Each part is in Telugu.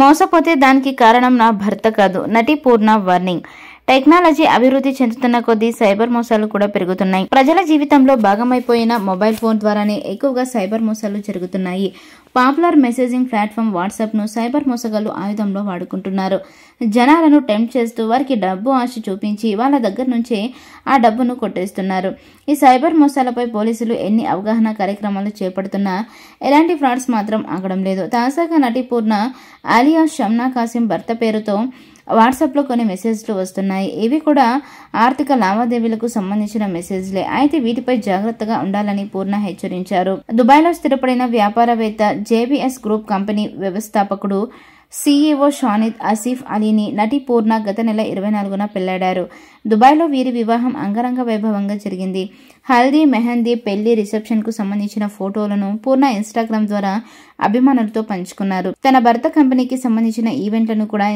మోసపోతే దానికి కారణం నా భర్త కాదు నటి పూర్ణ వార్నింగ్ టెక్నాలజీ అభివృద్ధి చెందుతున్న కొద్దీ సైబర్ మోసాలు కూడా పెరుగుతున్నాయి ప్రజల జీవితంలో భాగమైపోయిన మొబైల్ ఫోన్ ద్వారానే ఎక్కువగా సైబర్ మోసాలు జరుగుతున్నాయి పాపులర్ మెసేజింగ్ ప్లాట్ఫామ్ వాట్సాప్ను సైబర్ మోసగాళ్లు ఆయుధంలో వాడుకుంటున్నారు జనాలను టెంప్ట్ చేస్తూ వారికి డబ్బు ఆశ చూపించి వాళ్ళ దగ్గర నుంచే ఆ డబ్బును కొట్టేస్తున్నారు ఈ సైబర్ మోసాలపై పోలీసులు ఎన్ని అవగాహన కార్యక్రమాలు చేపడుతున్నా ఎలాంటి ఫ్రాడ్స్ మాత్రం ఆగడం లేదు తాజాగా నటి పూర్ణ ఆలియా షమ్నా కాసిం భర్త పేరుతో వాట్సాప్లో కొన్ని మెసేజ్లు వస్తున్నాయి ఇవి కూడా ఆర్థిక లావాదేవీలకు సంబంధించిన మెసేజ్లే అయితే వీటిపై జాగ్రత్తగా ఉండాలని పూర్ణ హెచ్చరించారు దుబాయ్లో స్థిరపడిన వ్యాపారవేత్త జేబీఎస్ గ్రూప్ కంపెనీ వ్యవస్థాపకుడు సీఈఓ షానిద్ ఆసిఫ్ అలీని నటి పూర్ణ గత నెల ఇరవై నాలుగున పెళ్లాడారు దుబాయ్లో వీరి వివాహం అంగరంగ వైభవంగా జరిగింది హల్దీ మెహందీ పెళ్లి రిసెప్షన్కు సంబంధించిన ఫోటోలను పూర్ణ ఇన్స్టాగ్రామ్ ద్వారా అభిమానులతో పంచుకున్నారు తన భర్త కంపెనీకి సంబంధించిన ఈవెంట్లను కూడా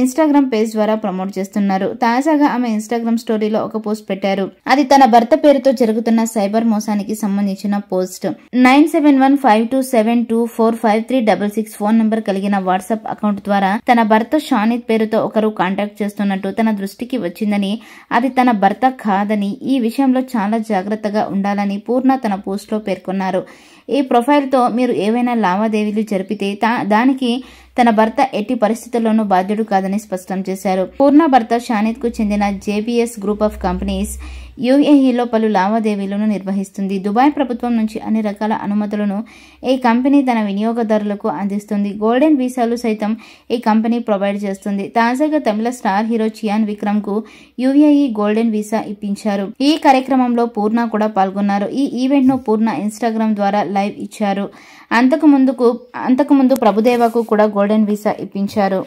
ఇన్స్టాగ్రామ్ పేజ్ ద్వారా ప్రమోట్ చేస్తున్నారు తాజాగా ఆమె ఇన్స్టాగ్రామ్ స్టోరీలో ఒక పోస్ట్ పెట్టారు అది తన భర్త పేరుతో జరుగుతున్న సైబర్ మోసానికి సంబంధించిన post nine seven one five two seven two four five three double six phone number కలిగిన వాట్సాప్ అకౌంట్ ద్వారా తన భర్త షానిద్ పేరుతో ఒకరు కాంటాక్ట్ చేస్తున్నట్టు తన దృష్టికి వచ్చిందని అది తన భర్త కాదని ఈ విషయంలో చాలా జాగ్రత్తగా ఉండాలని పూర్ణ తన పోస్ట్లో పేర్కొన్నారు ఈ ప్రొఫైల్తో మీరు ఏవైనా లావాదేవీలు జరిపితే దానికి తన భర్త ఎట్టి పరిస్థితుల్లోనూ బాధ్యుడు కాదని స్పష్టం చేశారు పూర్ణ భర్త షానిద్ కు చెందిన జేబీఎస్ గ్రూప్ ఆఫ్ కంపెనీస్ యూఏఈలో పలు లావాదేవీలను నిర్వహిస్తుంది దుబాయ్ ప్రభుత్వం నుంచి అన్ని రకాల అనుమతులను ఈ కంపెనీ తన వినియోగదారులకు అందిస్తుంది గోల్డెన్ వీసాలు సైతం ఈ కంపెనీ ప్రొవైడ్ చేస్తుంది తాజాగా తమిళ స్టార్ హీరో చియాన్ విక్రమ్ కు యూఏఈ గోల్డెన్ వీసా ఇప్పించారు ఈ కార్యక్రమంలో పూర్ణ కూడా పాల్గొన్నారు ఈ ఈవెంట్ ను పూర్ణ ఇన్స్టాగ్రామ్ ద్వారా లైవ్ ఇచ్చారు అంతకు ముందుకు అంతకు ముందు ప్రభుదేవకు కూడా గోల్డెన్ వీసా ఇప్పించారు